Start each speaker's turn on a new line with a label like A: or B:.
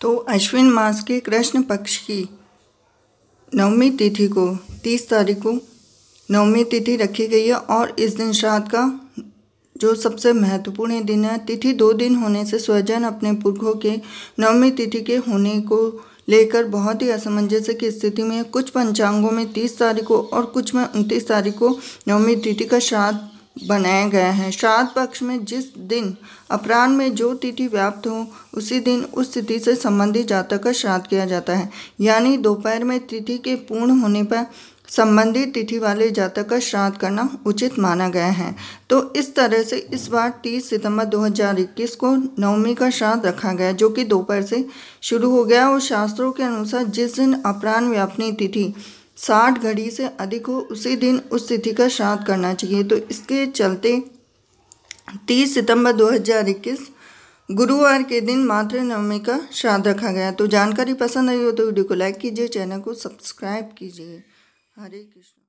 A: तो अश्विन मास के कृष्ण पक्ष की नवमी तिथि को तीस तारीख को नवमी तिथि रखी गई है और इस दिन श्राद्ध का जो सबसे महत्वपूर्ण दिन है तिथि दो दिन होने से स्वजन अपने पुरखों के नवमी तिथि के होने को लेकर बहुत ही असमंजस की स्थिति में कुछ पंचांगों में तीस तारीख को और कुछ में उनतीस तारीख को नवमी तिथि का श्राद्ध बनाए गए हैं श्राद्ध पक्ष में जिस दिन अपराह में जो तिथि व्याप्त हो उसी दिन उस तिथि से संबंधित जातक का श्राद्ध किया जाता है यानी दोपहर में तिथि के पूर्ण होने पर संबंधित तिथि वाले जातक का श्राद्ध करना उचित माना गया है तो इस तरह से इस बार 30 सितंबर 2021 को नवमी का श्राद्ध रखा गया जो कि दोपहर से शुरू हो गया और शास्त्रों के अनुसार जिस दिन अपराह व्यापनी तिथि साठ घड़ी से अधिक हो उसी दिन उस तिथि का श्राद्ध करना चाहिए तो इसके चलते तीस सितंबर 2021 गुरुवार के दिन मातृ नवमी का श्राद्ध रखा गया तो जानकारी पसंद आई हो तो वीडियो को लाइक कीजिए चैनल को सब्सक्राइब कीजिए
B: हरे कृष्ण